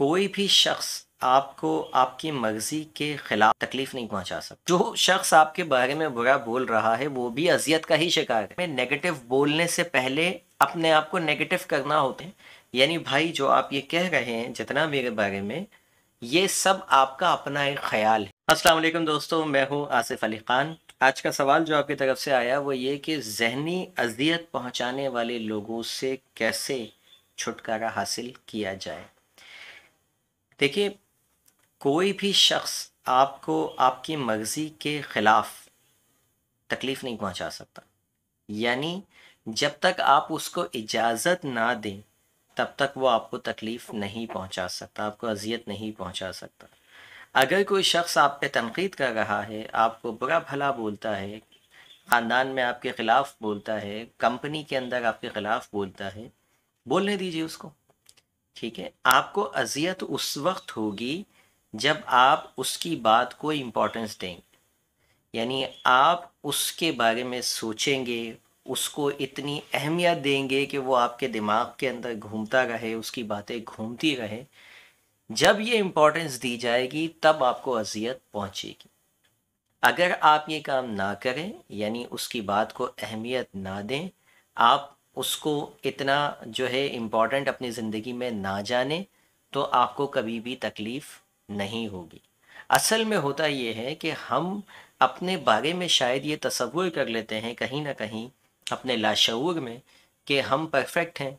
कोई भी शख्स आपको आपकी मर्जी के खिलाफ तकलीफ नहीं पहुंचा सकता जो शख्स आपके बारे में बुरा बोल रहा है वो भी अजियत का ही शिकार है नेगेटिव बोलने से पहले अपने आप को नेगेटिव करना होते हैं यानी भाई जो आप ये कह रहे हैं जितना मेरे बारे में ये सब आपका अपना एक ख्याल है अस्सलाम दोस्तों मैं हूँ आसिफ अली खान आज का सवाल जो आपकी तरफ से आया वो ये कि जहनी अजियत पहुँचाने वाले लोगों से कैसे छुटकारा हासिल किया जाए देखिए कोई भी शख्स आपको आपकी मर्जी के ख़िलाफ़ तकलीफ़ नहीं पहुंचा सकता यानी जब तक आप उसको इजाज़त ना दें तब तक वो आपको तकलीफ़ नहीं पहुंचा सकता आपको अजियत नहीं पहुंचा सकता अगर कोई शख्स आप पे तनकीद कर रहा है आपको बुरा भला बोलता है ख़ानदान में आपके ख़िलाफ़ बोलता है कंपनी के अंदर आपके ख़िलाफ़ बोलता है बोलने दीजिए उसको ठीक है आपको अजियत उस वक्त होगी जब आप उसकी बात को इम्पोर्टेंस देंगे यानी आप उसके बारे में सोचेंगे उसको इतनी अहमियत देंगे कि वो आपके दिमाग के अंदर घूमता रहे उसकी बातें घूमती रहे जब ये इम्पोर्टेंस दी जाएगी तब आपको अजियत पहुंचेगी अगर आप ये काम ना करें यानी उसकी बात को अहमियत ना दें आप उसको इतना जो है इम्पॉर्टेंट अपनी ज़िंदगी में ना जाने तो आपको कभी भी तकलीफ़ नहीं होगी असल में होता ये है कि हम अपने बारे में शायद ये तस्वुर कर लेते हैं कहीं ना कहीं अपने लाशूर में कि हम परफेक्ट हैं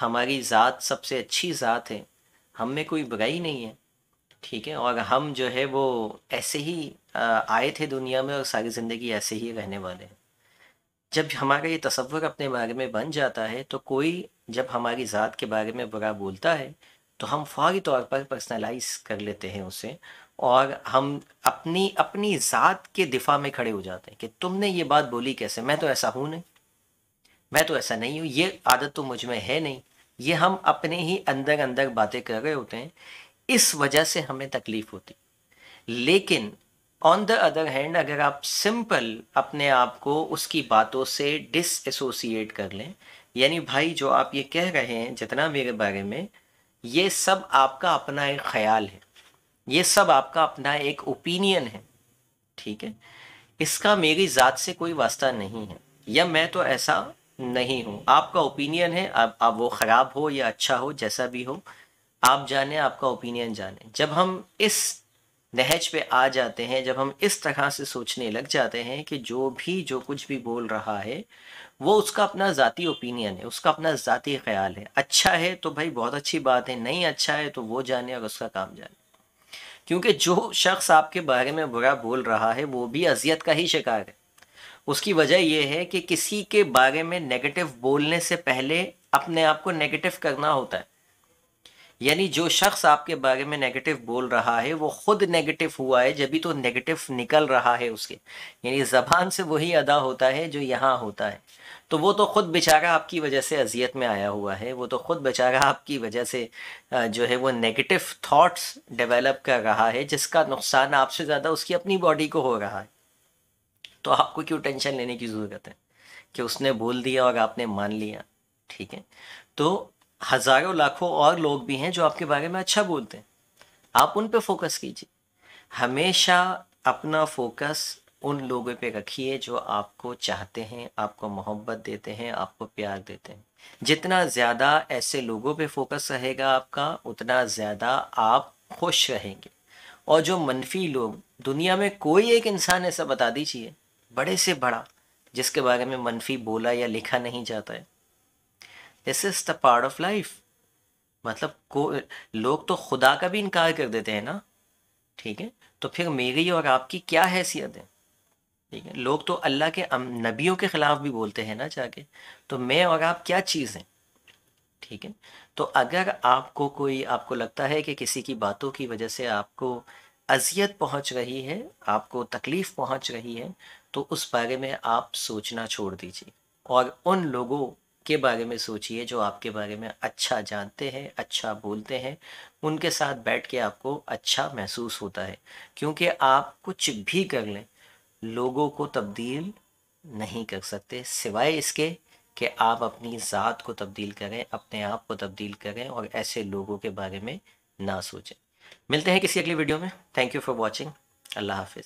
हमारी ज़ात सबसे अच्छी ज़ात है हम में कोई बुराई नहीं है ठीक है और हम जो है वो ऐसे ही आए थे दुनिया में और सारी ज़िंदगी ऐसे ही रहने वाले हैं जब हमारा ये तस्वर अपने बारे में बन जाता है तो कोई जब हमारी ज़ात के बारे में बुरा बोलता है तो हम फौरी तौर पर पर्सनलाइज कर लेते हैं उसे और हम अपनी अपनी ज़ात के दिफा में खड़े हो जाते हैं कि तुमने ये बात बोली कैसे मैं तो ऐसा हूँ नहीं मैं तो ऐसा नहीं हूँ ये आदत तो मुझ में है नहीं ये हम अपने ही अंदर अंदर बातें कर रहे होते हैं इस वजह से हमें तकलीफ़ होती लेकिन ऑन द अदर हैंड अगर आप सिंपल अपने आप को उसकी बातों से डिसएसोसिएट कर लें यानी भाई जो आप ये कह रहे हैं जितना मेरे बारे में ये सब आपका अपना एक ख्याल है ये सब आपका अपना एक ओपिनियन है ठीक है इसका मेरी ज़ात से कोई वास्ता नहीं है या मैं तो ऐसा नहीं हूँ आपका ओपिनियन है आप, आप वो ख़राब हो या अच्छा हो जैसा भी हो आप जाने आपका ओपिनियन जाने जब हम इस नहज पे आ जाते हैं जब हम इस तरह से सोचने लग जाते हैं कि जो भी जो कुछ भी बोल रहा है वो उसका अपना ज़ाती ओपिनियन है उसका अपना ज़ाती ख्याल है अच्छा है तो भाई बहुत अच्छी बात है नहीं अच्छा है तो वो जाने और उसका काम जाने क्योंकि जो शख्स आपके बारे में बुरा बोल रहा है वो भी अजियत का ही शिकार है उसकी वजह यह है कि किसी के बारे में नेगेटिव बोलने से पहले अपने आप को नेगेटिव करना होता है यानी जो शख्स आपके बारे में नेगेटिव बोल रहा है वो खुद नेगेटिव हुआ है जब भी तो नेगेटिव निकल रहा है उसके यानी ज़बान से वही अदा होता है जो यहाँ होता है तो वो तो खुद बेचारा आपकी वजह से अजियत में आया हुआ है वो तो खुद बेचारा आपकी वजह से जो है वो नेगेटिव थॉट्स डेवलप कर रहा है जिसका नुकसान आपसे ज़्यादा उसकी अपनी बॉडी को हो रहा है तो आपको क्यों टेंशन लेने की ज़रूरत है कि उसने बोल दिया और आपने मान लिया ठीक है तो हज़ारों लाखों और लोग भी हैं जो आपके बारे में अच्छा बोलते हैं आप उन पर फोकस कीजिए हमेशा अपना फोकस उन लोगों पे रखिए जो आपको चाहते हैं आपको मोहब्बत देते हैं आपको प्यार देते हैं जितना ज़्यादा ऐसे लोगों पे फोकस रहेगा आपका उतना ज़्यादा आप खुश रहेंगे और जो मनफी लोग दुनिया में कोई एक इंसान ऐसा बता दीजिए बड़े से बड़ा जिसके बारे में मनफी बोला या लिखा नहीं जाता है this is the part of life मतलब को लोग तो खुदा का भी इनकार कर देते हैं ना ठीक है तो फिर मेरी और आपकी क्या हैसियत है ठीक है लोग तो अल्लाह के नबियों के ख़िलाफ़ भी बोलते हैं ना जाके तो मैं और आप क्या चीज़ हैं ठीक है तो अगर आपको कोई आपको लगता है कि किसी की बातों की वजह से आपको अजियत पहुंच रही है आपको तकलीफ़ पहुंच रही है तो उस बारे में आप सोचना छोड़ दीजिए और उन लोगों के बारे में सोचिए जो आपके बारे में अच्छा जानते हैं अच्छा बोलते हैं उनके साथ बैठ के आपको अच्छा महसूस होता है क्योंकि आप कुछ भी कर लें लोगों को तब्दील नहीं कर सकते सिवाय इसके कि आप अपनी ज़ात को तब्दील करें अपने आप को तब्दील करें और ऐसे लोगों के बारे में ना सोचें मिलते हैं किसी अगली वीडियो में थैंक यू फॉर वॉचिंग अल्लाह हाफिज़